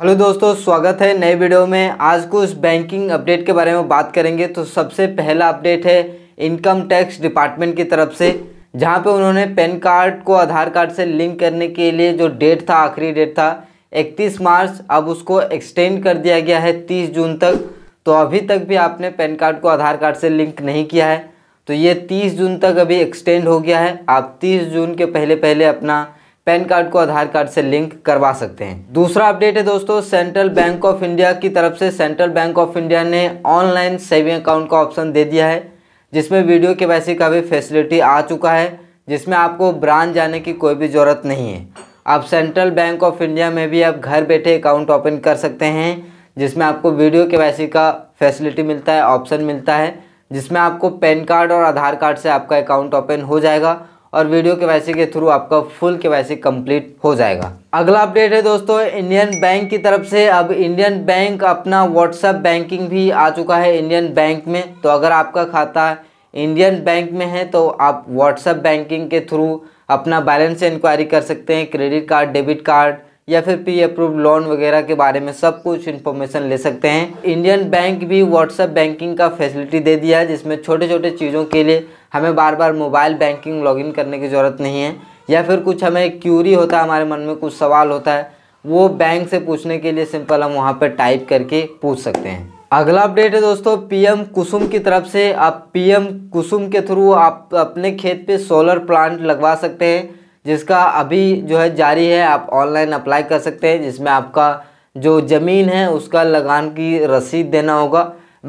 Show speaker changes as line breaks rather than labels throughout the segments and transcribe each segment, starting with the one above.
hello दोस्तों स्वागत है नए वीडियो में आज कुछ बैंकिंग अपडेट के बारे में बात करेंगे तो सबसे पहला अपडेट है इनकम टैक्स डिपार्टमेंट की तरफ से जहां पे उन्होंने पैन कार्ड को आधार कार्ड से लिंक करने के लिए जो डेट था आखिरी डेट था 31 मार्च अब उसको एक्सटेंड कर दिया गया है 30 जून तक तो अभी तक भी आपने पैन कार्ड को आधार कार्ड से लिंक नहीं किया है तो ये तीस जून तक अभी एक्सटेंड हो गया है आप तीस जून के पहले पहले अपना पैन कार्ड को आधार कार्ड से लिंक करवा सकते हैं दूसरा अपडेट है दोस्तों सेंट्रल बैंक ऑफ इंडिया की तरफ से सेंट्रल बैंक ऑफ इंडिया ने ऑनलाइन सेविंग अकाउंट का ऑप्शन दे दिया है जिसमें वीडियो के वैसे का भी फैसिलिटी आ चुका है जिसमें आपको ब्रांच जाने की कोई भी ज़रूरत नहीं है आप सेंट्रल बैंक ऑफ इंडिया में भी आप घर बैठे अकाउंट ओपन कर सकते हैं जिसमें आपको वीडियो के वैसे का फैसिलिटी मिलता है ऑप्शन मिलता है जिसमें आपको पैन कार्ड और आधार कार्ड से आपका अकाउंट ओपन हो जाएगा और वीडियो के वैसे के थ्रू आपका फुल के वैसे कंप्लीट हो जाएगा अगला अपडेट है दोस्तों इंडियन बैंक की तरफ से अब इंडियन बैंक अपना व्हाट्सएप बैंकिंग भी आ चुका है इंडियन बैंक में तो अगर आपका खाता इंडियन बैंक में है तो आप व्हाट्सएप बैंकिंग के थ्रू अपना बैलेंस इंक्वायरी कर सकते हैं क्रेडिट कार्ड डेबिट कार्ड या फिर प्री अप्रूव लोन वगैरह के बारे में सब कुछ इन्फॉर्मेशन ले सकते हैं इंडियन बैंक भी व्हाट्सएप बैंकिंग का फैसिलिटी दे दिया है जिसमें छोटे छोटे चीज़ों के लिए हमें बार बार मोबाइल बैंकिंग लॉगिन करने की ज़रूरत नहीं है या फिर कुछ हमें क्यूरी होता है हमारे मन में कुछ सवाल होता है वो बैंक से पूछने के लिए सिंपल हम वहाँ पर टाइप करके पूछ सकते हैं अगला अपडेट है दोस्तों पीएम कुसुम की तरफ से आप पीएम कुसुम के थ्रू आप अपने खेत पे सोलर प्लांट लगवा सकते हैं जिसका अभी जो है जारी है आप ऑनलाइन अप्लाई कर सकते हैं जिसमें आपका जो ज़मीन है उसका लगान की रसीद देना होगा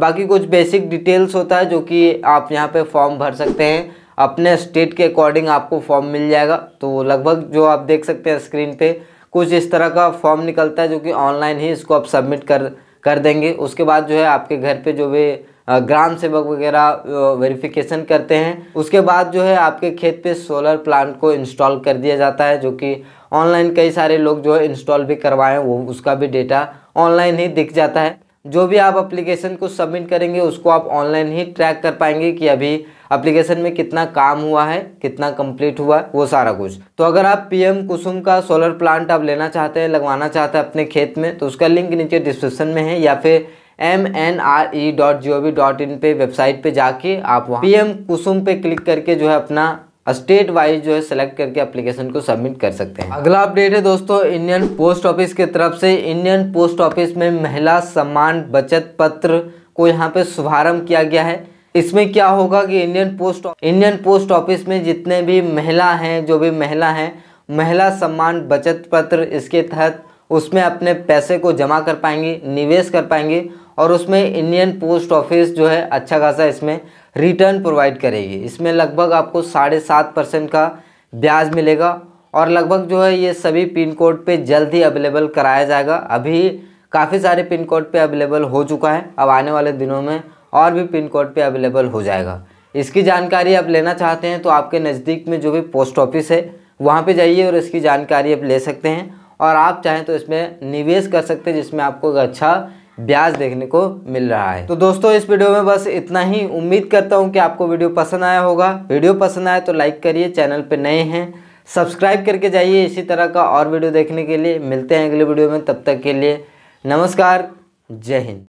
बाकी कुछ बेसिक डिटेल्स होता है जो कि आप यहाँ पे फॉर्म भर सकते हैं अपने स्टेट के अकॉर्डिंग आपको फॉर्म मिल जाएगा तो लगभग जो आप देख सकते हैं स्क्रीन पे कुछ इस तरह का फॉर्म निकलता है जो कि ऑनलाइन ही इसको आप सबमिट कर कर देंगे उसके बाद जो है आपके घर पे जो भी ग्राम सेवक वगैरह वेरिफिकेशन करते हैं उसके बाद जो है आपके खेत पे सोलर प्लांट को इंस्टॉल कर दिया जाता है जो कि ऑनलाइन कई सारे लोग जो है इंस्टॉल भी करवाएं वो उसका भी डेटा ऑनलाइन ही दिख जाता है जो भी आप एप्लीकेशन को सबमिट करेंगे उसको आप ऑनलाइन ही ट्रैक कर पाएंगे कि अभी एप्लीकेशन में कितना काम हुआ है कितना कंप्लीट हुआ है वो सारा कुछ तो अगर आप पीएम कुसुम का सोलर प्लांट आप लेना चाहते हैं लगवाना चाहते हैं अपने खेत में तो उसका लिंक नीचे डिस्क्रिप्शन में है या फिर M N R E dot G O V dot in पे वेबसाइट पे जाके आप वहाँ पी एम कुसुम पे क्लिक करके जो है अपना स्टेट वाइज जो है सेलेक्ट करके एप्लीकेशन को सबमिट कर सकते हैं अगला अपडेट है दोस्तों इंडियन पोस्ट ऑफिस की तरफ से इंडियन पोस्ट ऑफिस में महिला सम्मान बचत पत्र को यहाँ पे शुभारम्भ किया गया है इसमें क्या होगा कि Indian post Indian post office में जितने भी महिला हैं जो भी महिला हैं महिला सम्मान बचत पत्र इसके तहत उसमें अपने पैसे को जमा कर पाएंगे निवेश कर पाएंगे और उसमें इंडियन पोस्ट ऑफिस जो है अच्छा खासा इसमें रिटर्न प्रोवाइड करेगी इसमें लगभग आपको साढ़े सात परसेंट का ब्याज मिलेगा और लगभग जो है ये सभी पिन कोड पे जल्द ही अवेलेबल कराया जाएगा अभी काफ़ी सारे पिन कोड पे अवेलेबल हो चुका है अब आने वाले दिनों में और भी पिन कोड पे अवेलेबल हो जाएगा इसकी जानकारी आप लेना चाहते हैं तो आपके नज़दीक में जो भी पोस्ट ऑफिस है वहाँ पर जाइए और इसकी जानकारी आप ले सकते हैं और आप चाहें तो इसमें निवेश कर सकते हैं जिसमें आपको अच्छा ब्याज देखने को मिल रहा है तो दोस्तों इस वीडियो में बस इतना ही उम्मीद करता हूँ कि आपको वीडियो पसंद आया होगा वीडियो पसंद आए तो लाइक करिए चैनल पर नए हैं सब्सक्राइब करके जाइए इसी तरह का और वीडियो देखने के लिए मिलते हैं अगले वीडियो में तब तक के लिए नमस्कार जय हिंद